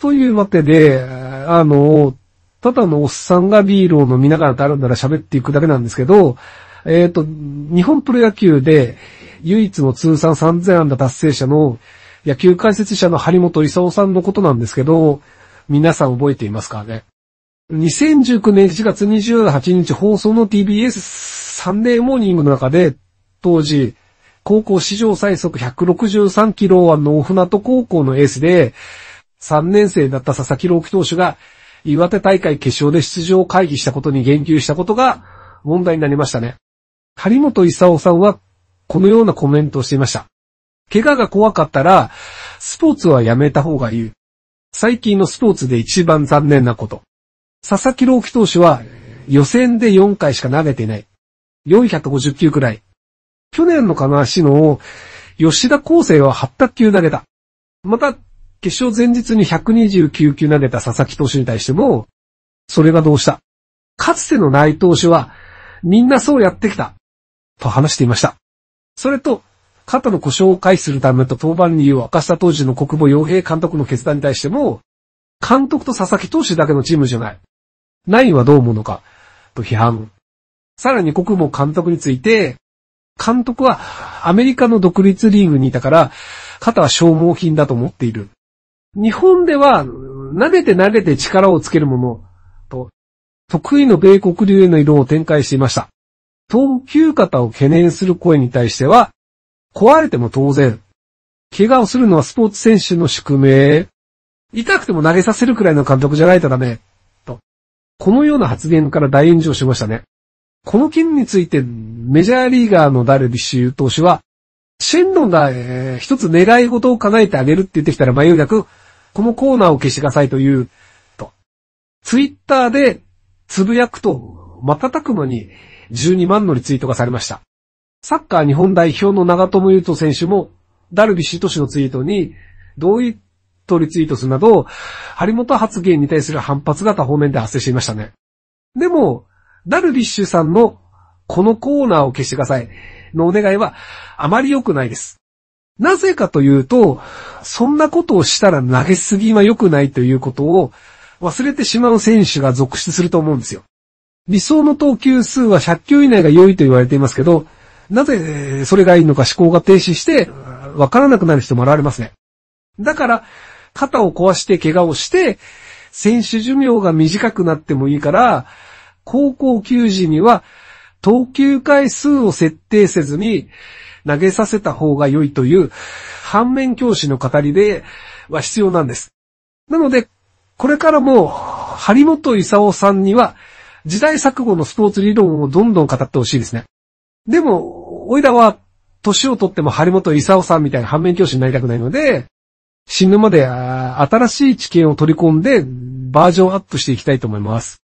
というわけで、あの、ただのおっさんがビールを飲みながらだらだら喋っていくだけなんですけど、えっ、ー、と、日本プロ野球で唯一の通算3000安打達成者の野球解説者の張本勲さんのことなんですけど、皆さん覚えていますかね。2019年4月28日放送の TBS サンデーモーニングの中で、当時、高校史上最速163キロはの船戸高校のエースで、3年生だった佐々木朗希投手が、岩手大会決勝で出場を会議したことに言及したことが問題になりましたね。張本勲さんは、このようなコメントをしていました。怪我が怖かったら、スポーツはやめた方がいい。最近のスポーツで一番残念なこと。佐々木朗希投手は、予選で4回しか投げていない。450球くらい。去年の金足の、吉田康生は800球投げた。また、決勝前日に129球投げた佐々木投手に対しても、それがどうしたかつての内投手は、みんなそうやってきた。と話していました。それと、肩の故障を回避するためと登板理由を明かした当時の国母洋平監督の決断に対しても、監督と佐々木投手だけのチームじゃない。ナインはどう思うのか、と批判。さらに国母監督について、監督はアメリカの独立リーグにいたから、肩は消耗品だと思っている。日本では、投げて投げて力をつけるものと、得意の米国流への色を展開していました。投球型を懸念する声に対しては、壊れても当然。怪我をするのはスポーツ選手の宿命。痛くても投げさせるくらいの監督じゃないとダメ。と。このような発言から大炎上しましたね。この件について、メジャーリーガーのダルビッシュ投手は、シェンロンが、えー、一つ願い事を叶えてあげるって言ってきたら、迷いなうくこのコーナーを消してくださいと言うと、ツイッターでつぶやくと瞬く間に12万のリツイートがされました。サッカー日本代表の長友優斗選手もダルビッシュ都市のツイートに同意とリツイートするなど、張本発言に対する反発が多方面で発生していましたね。でも、ダルビッシュさんのこのコーナーを消してくださいのお願いはあまり良くないです。なぜかというと、そんなことをしたら投げすぎは良くないということを忘れてしまう選手が続出すると思うんですよ。理想の投球数は100球以内が良いと言われていますけど、なぜそれがいいのか思考が停止して、わからなくなる人も現れますね。だから、肩を壊して怪我をして、選手寿命が短くなってもいいから、高校球児には、投球回数を設定せずに、投げさせた方が良いという反面教師の語りでは必要なんです。なので、これからも、張本勲さんには、時代錯誤のスポーツ理論をどんどん語ってほしいですね。でも、おいらは、年をとっても張本勲さんみたいな反面教師になりたくないので、死ぬまで新しい知見を取り込んでバージョンアップしていきたいと思います。